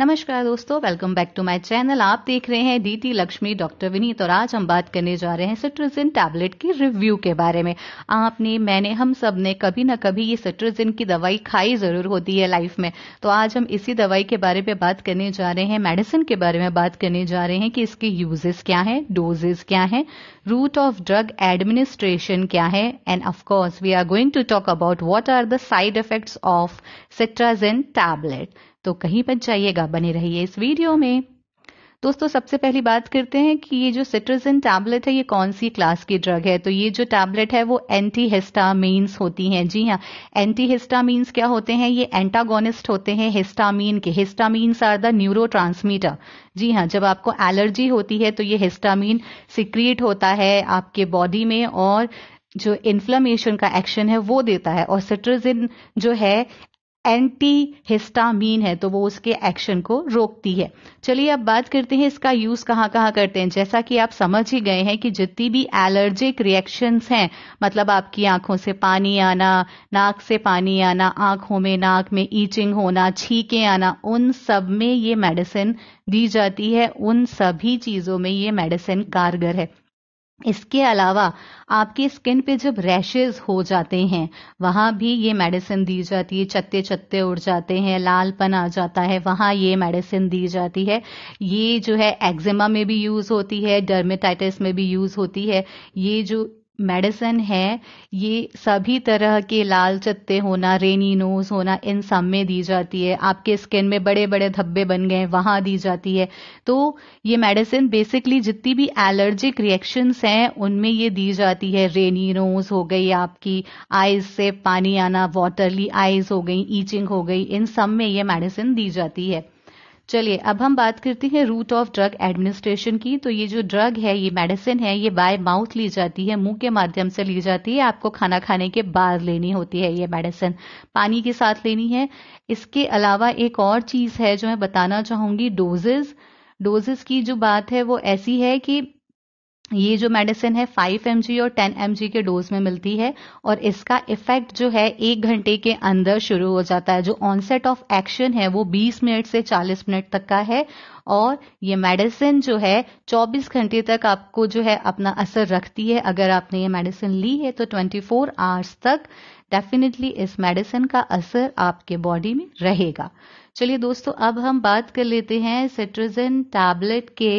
नमस्कार दोस्तों welcome back to my channel आप देख रहे हैं डीटी लक्ष्मी डॉक्टर विनीत और आज हम बात करने जा रहे हैं सिट्रोजिन टैबलेट की रिव्यू के बारे में आपने मैंने हम सब ने कभी ना कभी ये सिट्रोजिन की दवाई खाई जरूर होती है लाइफ में तो आज हम इसी दवाई के बारे में बात करने जा रहे हैं मेडिसिन के बारे में बात करने जा रहे हैं कि इसके यूजेस क्या है डोजेस क्या है रूट ऑफ ड्रग एडमिनिस्ट्रेशन क्या है and of course we are going to talk about what are the side effects of cetirizine tablet तो कहीं पर जाइएगा बने रहिए इस वीडियो में दोस्तों सबसे पहली बात करते हैं कि ये जो सिट्रजन टैबलेट है ये कौन सी क्लास की ड्रग है तो ये जो टैबलेट है वो एंटी हिस्टामीन्स होती हैं जी हाँ एंटी हिस्टामीन्स क्या होते हैं ये एंटागोनिस्ट होते हैं हिस्टामीन के हिस्टामीन्स आर द न्यूरो जी हाँ जब आपको एलर्जी होती है तो ये हिस्टामीन सिक्रिएट होता है आपके बॉडी में और जो इन्फ्लामेशन का एक्शन है वो देता है और सिट्रजिन जो है एंटी हिस्टामीन है तो वो उसके एक्शन को रोकती है चलिए अब बात करते हैं इसका यूज कहाँ कहाँ करते हैं जैसा कि आप समझ ही गए हैं कि जितनी भी एलर्जिक रिएक्शंस हैं मतलब आपकी आंखों से पानी आना नाक से पानी आना आंखों में नाक में ईचिंग होना छीके आना उन सब में ये मेडिसिन दी जाती है उन सभी चीजों में ये मेडिसिन कारगर है इसके अलावा आपकी स्किन पे जब रैशेज हो जाते हैं वहां भी ये मेडिसिन दी जाती है चत्ते चत्ते उड़ जाते हैं लालपन आ जाता है वहां ये मेडिसिन दी जाती है ये जो है एक्जिमा में भी यूज़ होती है डर्मेटाइटिस में भी यूज़ होती है ये जो मेडिसिन है ये सभी तरह के लाल चत्ते होना रेनी नोज होना इन सब में दी जाती है आपके स्किन में बड़े बड़े धब्बे बन गए वहां दी जाती है तो ये मेडिसिन बेसिकली जितनी भी एलर्जिक रिएक्शंस हैं उनमें ये दी जाती है रेनी नोज हो गई आपकी आइज से पानी आना वॉटरली आइज हो गई ईचिंग हो गई इन सब में ये मेडिसिन दी जाती है चलिए अब हम बात करते हैं रूट ऑफ ड्रग एडमिनिस्ट्रेशन की तो ये जो ड्रग है ये मेडिसिन है ये बाय माउथ ली जाती है मुंह के माध्यम से ली जाती है आपको खाना खाने के बाद लेनी होती है ये मेडिसिन पानी के साथ लेनी है इसके अलावा एक और चीज़ है जो मैं बताना चाहूंगी डोजेज़ डोजेस की जो बात है वो ऐसी है कि ये जो मेडिसिन है 5 एम और 10 एम के डोज में मिलती है और इसका इफेक्ट जो है एक घंटे के अंदर शुरू हो जाता है जो ऑनसेट ऑफ एक्शन है वो 20 मिनट से 40 मिनट तक का है और ये मेडिसिन जो है 24 घंटे तक आपको जो है अपना असर रखती है अगर आपने ये मेडिसिन ली है तो 24 फोर आवर्स तक डेफिनेटली इस मेडिसिन का असर आपके बॉडी में रहेगा चलिए दोस्तों अब हम बात कर लेते हैं सिट्रोजन टैबलेट के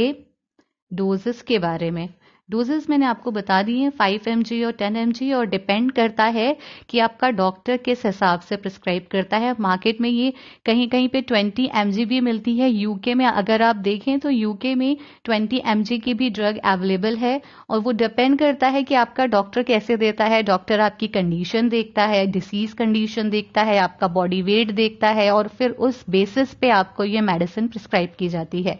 डोजेस के बारे में डोजेज मैंने आपको बता दी हैं फाइव एम और टेन एम और डिपेंड करता है कि आपका डॉक्टर किस हिसाब से प्रिस्क्राइब करता है मार्केट में ये कहीं कहीं पे ट्वेंटी एम भी मिलती है यूके में अगर आप देखें तो यूके में ट्वेंटी एम की भी ड्रग अवेलेबल है और वो डिपेंड करता है कि आपका डॉक्टर कैसे देता है डॉक्टर आपकी कंडीशन देखता है डिसीज कंडीशन देखता है आपका बॉडी वेट देखता है और फिर उस बेसिस पे आपको ये मेडिसिन प्रिस्क्राइब की जाती है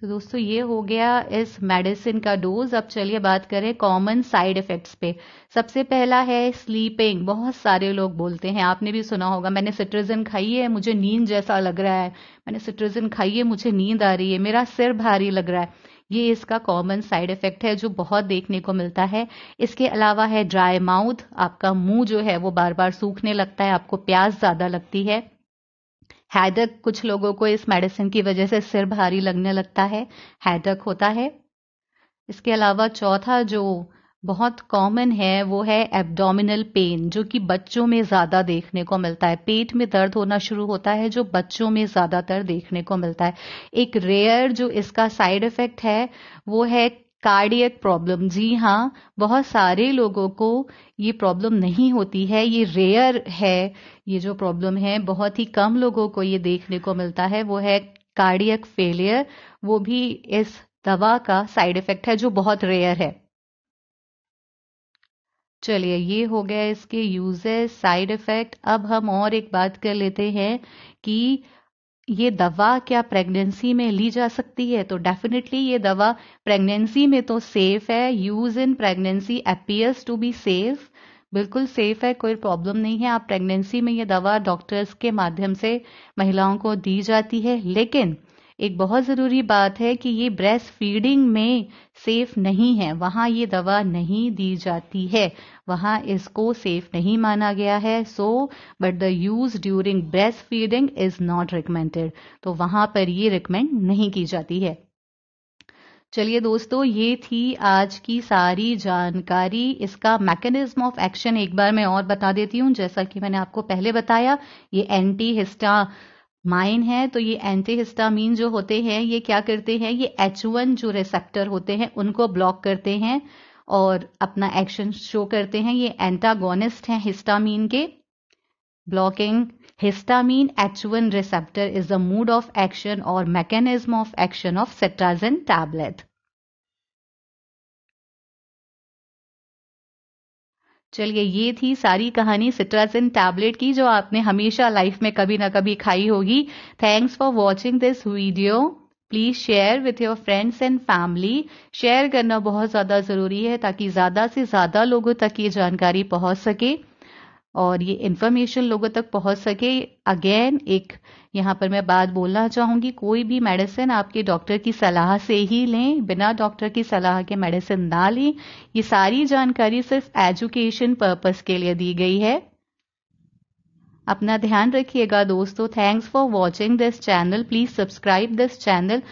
तो दोस्तों ये हो गया इस मेडिसिन का डोज अब चलिए बात करें कॉमन साइड इफेक्ट्स पे सबसे पहला है स्लीपिंग बहुत सारे लोग बोलते हैं आपने भी सुना होगा मैंने सिट्रिजन खाई है मुझे नींद जैसा लग रहा है मैंने सिट्रिजन खाई है मुझे नींद आ रही है मेरा सिर भारी लग रहा है ये इसका कॉमन साइड इफेक्ट है जो बहुत देखने को मिलता है इसके अलावा है ड्राई माउथ आपका मुंह जो है वो बार बार सूखने लगता है आपको प्यास ज्यादा लगती है हैडक कुछ लोगों को इस मेडिसिन की वजह से सिर भारी लगने लगता है हैडक होता है इसके अलावा चौथा जो बहुत कॉमन है वो है एब्डोमिनल पेन जो कि बच्चों में ज़्यादा देखने को मिलता है पेट में दर्द होना शुरू होता है जो बच्चों में ज़्यादातर देखने को मिलता है एक रेयर जो इसका साइड इफेक्ट है वो है कार्डियक प्रॉब्लम जी हाँ बहुत सारे लोगों को ये प्रॉब्लम नहीं होती है ये रेयर है ये जो प्रॉब्लम है बहुत ही कम लोगों को ये देखने को मिलता है वो है कार्डियक फेलियर वो भी इस दवा का साइड इफेक्ट है जो बहुत रेयर है चलिए ये हो गया इसके यूजेस साइड इफेक्ट अब हम और एक बात कर लेते हैं कि ये दवा क्या प्रेगनेंसी में ली जा सकती है तो डेफिनेटली ये दवा प्रेगनेंसी में तो सेफ है use in pregnancy appears to be safe बिल्कुल सेफ है कोई प्रॉब्लम नहीं है आप प्रेगनेंसी में ये दवा डॉक्टर्स के माध्यम से महिलाओं को दी जाती है लेकिन एक बहुत ज़रूरी बात है कि ये ब्रेस्ट फीडिंग में सेफ नहीं है वहां ये दवा नहीं दी जाती है वहां इसको सेफ नहीं माना गया है so but the use during breastfeeding is not recommended तो वहां पर ये रिकमेंड नहीं की जाती है चलिए दोस्तों ये थी आज की सारी जानकारी इसका मैकेनिज्म ऑफ एक्शन एक बार मैं और बता देती हूं जैसा कि मैंने आपको पहले बताया ये एंटी हिस्टा माइन है तो ये एंटीहिस्टामीन जो होते हैं ये क्या करते हैं ये एच वन जो रिसेप्टर होते हैं उनको ब्लॉक करते हैं और अपना एक्शन शो करते हैं ये एंटागोनिस्ट हैं हिस्टामीन के blocking histamine H one receptor is the mood of action और mechanism of action of cetirizine tablet चलिए ये थी सारी कहानी सिट्रासिन टैबलेट की जो आपने हमेशा लाइफ में कभी ना कभी खाई होगी thanks for watching this video please share with your friends and family share करना बहुत ज्यादा जरूरी है ताकि ज्यादा से ज्यादा लोगों तक ये जानकारी पहुंच सके और ये इन्फॉर्मेशन लोगों तक पहुंच सके अगेन एक यहाँ पर मैं बात बोलना चाहूंगी कोई भी मेडिसिन आपके डॉक्टर की सलाह से ही लें बिना डॉक्टर की सलाह के मेडिसिन ना लें ये सारी जानकारी सिर्फ एजुकेशन पर्पस के लिए दी गई है अपना ध्यान रखिएगा दोस्तों thanks for watching this channel please subscribe this channel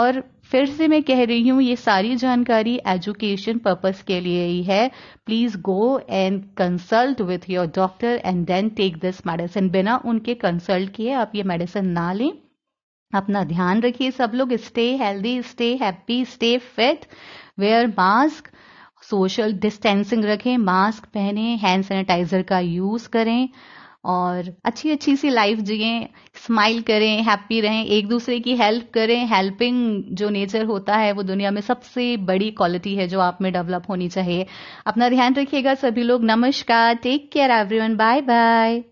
और फिर से मैं कह रही हूं ये सारी जानकारी एजुकेशन पर्पस के लिए ही है please go and consult with your doctor and then take this medicine बिना उनके कंसल्ट किए आप ये मेडिसिन ना लें अपना ध्यान रखिए सब लोग stay healthy stay happy stay fit wear mask social distancing रखें मास्क पहने हैंड सैनिटाइजर का यूज करें और अच्छी अच्छी सी लाइफ जिए स्माइल करें हैप्पी रहें एक दूसरे की हेल्प करें हेल्पिंग जो नेचर होता है वो दुनिया में सबसे बड़ी क्वालिटी है जो आप में डेवलप होनी चाहिए अपना ध्यान रखिएगा सभी लोग नमस्कार take care everyone bye bye